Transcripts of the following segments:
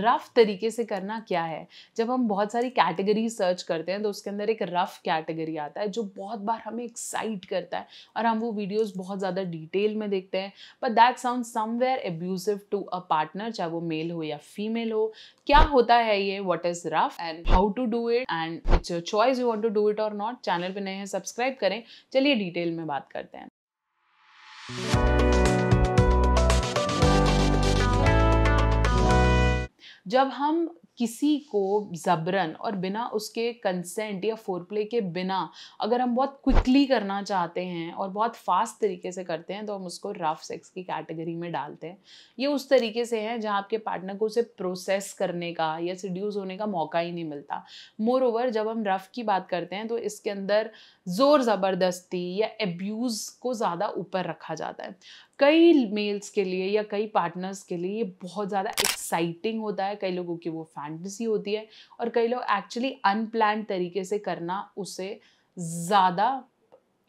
rough तरीके से करना क्या है जब हम बहुत सारी कैटेगरी सर्च करते हैं तो उसके अंदर एक रफ कैटेगरी आता है जो बहुत बार हमें एक्साइट करता है और हम वो वीडियोस बहुत ज़्यादा डिटेल में देखते हैं but that sound somewhere abusive to a partner चाहे वो मेल हो या फीमेल हो क्या होता है ये what is rough and how to do it and it's your choice you want to do it और नॉट चैनल पर नए हैं सब्सक्राइब करें चलिए डिटेल में बात करते हैं जब हम किसी को जबरन और बिना उसके कंसेंट या फोरप्ले के बिना अगर हम बहुत क्विकली करना चाहते हैं और बहुत फास्ट तरीके से करते हैं तो हम उसको रफ सेक्स की कैटेगरी में डालते हैं ये उस तरीके से है जहाँ आपके पार्टनर को उसे प्रोसेस करने का या सिड्यूस होने का मौका ही नहीं मिलता मोर ओवर जब हम रफ की बात करते हैं तो इसके अंदर ज़ोर ज़बरदस्ती या एब्यूज़ को ज़्यादा ऊपर रखा जाता है कई मेल्स के लिए या कई पार्टनर्स के लिए ये बहुत ज़्यादा एक्साइटिंग होता है कई लोगों की वो फैंटसी होती है और कई लोग एक्चुअली अनप्लान तरीके से करना उसे ज़्यादा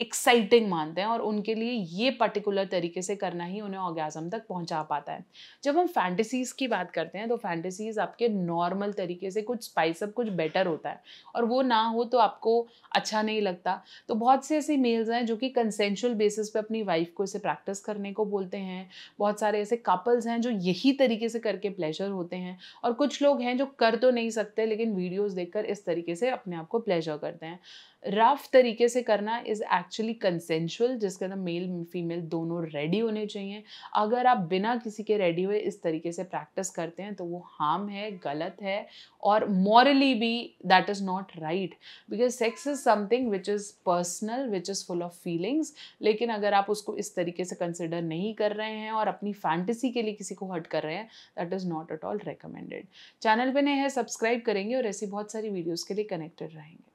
एक्साइटिंग मानते हैं और उनके लिए ये पर्टिकुलर तरीके से करना ही उन्हें ऑर्गेजम तक पहुंचा पाता है जब हम फैंटेसीज़ की बात करते हैं तो फैंटेसीज़ आपके नॉर्मल तरीके से कुछ स्पाइसअप कुछ बेटर होता है और वो ना हो तो आपको अच्छा नहीं लगता तो बहुत से ऐसे मेल्स हैं जो कि कंसेंशुअल बेसिस पे अपनी वाइफ को इसे प्रैक्टिस करने को बोलते हैं बहुत सारे ऐसे कपल्स हैं जो यही तरीके से करके प्लेजर होते हैं और कुछ लोग हैं जो कर तो नहीं सकते लेकिन वीडियोज़ देखकर इस तरीके से अपने आप को प्लेजर करते हैं रफ तरीके से करना इज़ एक्चुअली कंसेंशुअल जिसके अंदर मेल फीमेल दोनों रेडी होने चाहिए अगर आप बिना किसी के रेडी हुए इस तरीके से प्रैक्टिस करते हैं तो वो हार्म है गलत है और मॉरली भी that is not right because sex is something which is personal which is full of feelings लेकिन अगर आप उसको इस तरीके से कंसिडर नहीं कर रहे हैं और अपनी फैंटेसी के लिए किसी को हर्ट कर रहे हैं that is not at all recommended channel पर नए हैं सब्सक्राइब करेंगे और ऐसी बहुत सारी वीडियोज़ के लिए कनेक्टेड रहेंगे